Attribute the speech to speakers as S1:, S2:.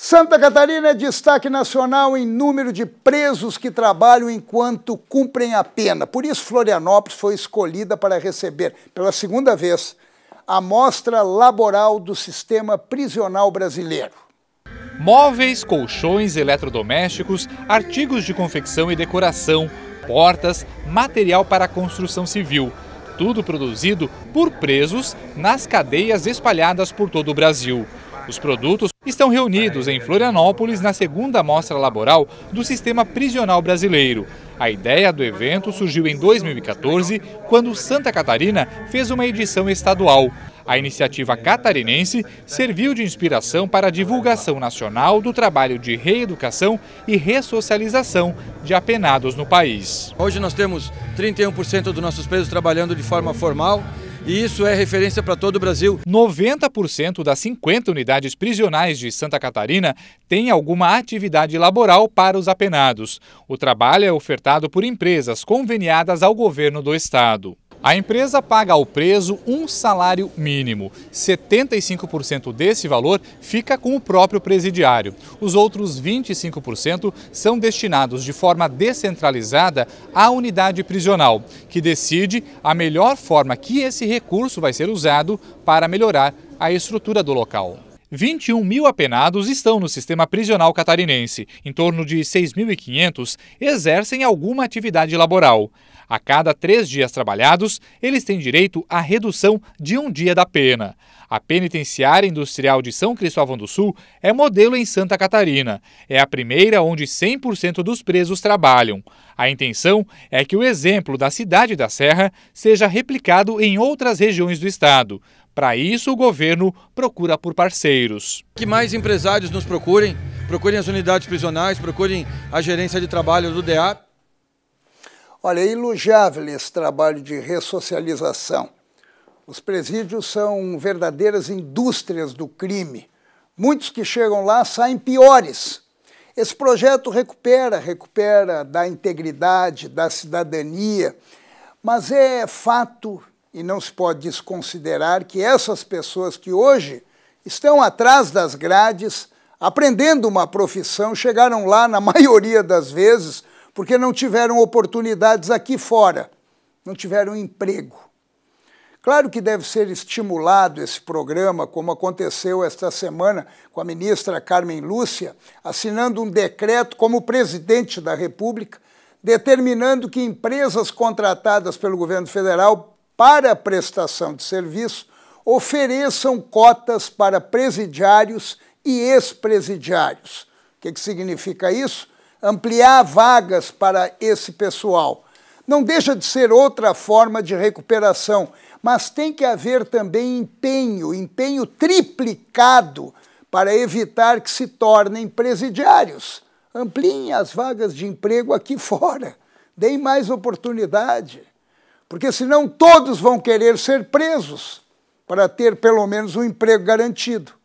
S1: Santa Catarina é destaque nacional em número de presos que trabalham enquanto cumprem a pena. Por isso, Florianópolis foi escolhida para receber, pela segunda vez, a mostra laboral do sistema prisional brasileiro.
S2: Móveis, colchões, eletrodomésticos, artigos de confecção e decoração, portas, material para construção civil. Tudo produzido por presos nas cadeias espalhadas por todo o Brasil. Os produtos estão reunidos em Florianópolis na segunda mostra laboral do sistema prisional brasileiro. A ideia do evento surgiu em 2014, quando Santa Catarina fez uma edição estadual. A iniciativa catarinense serviu de inspiração para a divulgação nacional do trabalho de reeducação e ressocialização de apenados no país. Hoje nós temos 31% dos nossos presos trabalhando de forma formal e isso é referência para todo o Brasil. 90% das 50 unidades prisionais de Santa Catarina têm alguma atividade laboral para os apenados. O trabalho é ofertado por empresas conveniadas ao governo do estado. A empresa paga ao preso um salário mínimo. 75% desse valor fica com o próprio presidiário. Os outros 25% são destinados de forma descentralizada à unidade prisional, que decide a melhor forma que esse recurso vai ser usado para melhorar a estrutura do local. 21 mil apenados estão no sistema prisional catarinense. Em torno de 6.500 exercem alguma atividade laboral. A cada três dias trabalhados, eles têm direito à redução de um dia da pena. A Penitenciária Industrial de São Cristóvão do Sul é modelo em Santa Catarina. É a primeira onde 100% dos presos trabalham. A intenção é que o exemplo da cidade da Serra seja replicado em outras regiões do estado. Para isso, o governo procura por parceiros.
S1: Que mais empresários nos
S2: procurem, procurem as unidades prisionais, procurem a gerência de trabalho do DA.
S1: Olha, é elogiável esse trabalho de ressocialização. Os presídios são verdadeiras indústrias do crime. Muitos que chegam lá saem piores. Esse projeto recupera, recupera da integridade, da cidadania, mas é fato e não se pode desconsiderar que essas pessoas que hoje estão atrás das grades, aprendendo uma profissão, chegaram lá na maioria das vezes porque não tiveram oportunidades aqui fora, não tiveram emprego. Claro que deve ser estimulado esse programa, como aconteceu esta semana com a ministra Carmen Lúcia, assinando um decreto como presidente da República, determinando que empresas contratadas pelo governo federal para prestação de serviço ofereçam cotas para presidiários e ex-presidiários. O que, que significa isso? Ampliar vagas para esse pessoal. Não deixa de ser outra forma de recuperação, mas tem que haver também empenho, empenho triplicado para evitar que se tornem presidiários. Ampliem as vagas de emprego aqui fora, deem mais oportunidade porque senão todos vão querer ser presos para ter pelo menos um emprego garantido.